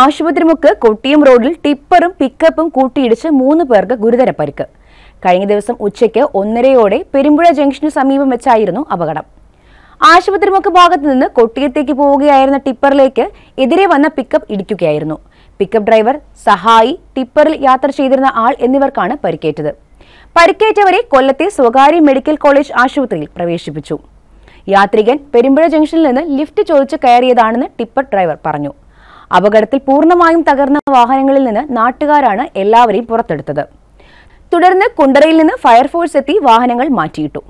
ആശുപത്രിമുക്ക് കൊട്ടിയം റോഡിൽ ടിപ്പറും പിക്കപ്പും കൂട്ടിയിടിച്ച് മൂന്ന് പേർക്ക് ഗുരുതര പരിക്ക് കഴിഞ്ഞ ദിവസം ഉച്ചയ്ക്ക് ഒന്നരയോടെ പെരുമ്പുഴ ജംഗ്ഷന് സമീപം വെച്ചായിരുന്നു അപകടം ആശുപത്രിമുക്ക് ഭാഗത്ത് നിന്ന് കൊട്ടിയത്തേക്ക് പോവുകയായിരുന്ന ടിപ്പറിലേക്ക് എതിരെ വന്ന പിക്കപ്പ് ഇടിക്കുകയായിരുന്നു പിക്കപ്പ് ഡ്രൈവർ സഹായി ടിപ്പറിൽ യാത്ര ചെയ്തിരുന്ന ആൾ എന്നിവർക്കാണ് പരിക്കേറ്റത് പരിക്കേറ്റവരെ കൊല്ലത്തെ സ്വകാര്യ മെഡിക്കൽ കോളേജ് ആശുപത്രിയിൽ പ്രവേശിപ്പിച്ചു യാത്രികൻ പെരുമ്പുഴ ജംഗ്ഷനിൽ നിന്ന് ലിഫ്റ്റ് ചോദിച്ച് കയറിയതാണെന്ന് ടിപ്പർ ഡ്രൈവർ പറഞ്ഞു അപകടത്തിൽ പൂർണ്ണമായും തകർന്ന വാഹനങ്ങളിൽ നിന്ന് നാട്ടുകാരാണ് എല്ലാവരെയും പുറത്തെടുത്തത് തുടർന്ന് കുണ്ടറയിൽ നിന്ന് ഫയർഫോഴ്സ് എത്തി വാഹനങ്ങൾ മാറ്റിയിട്ടു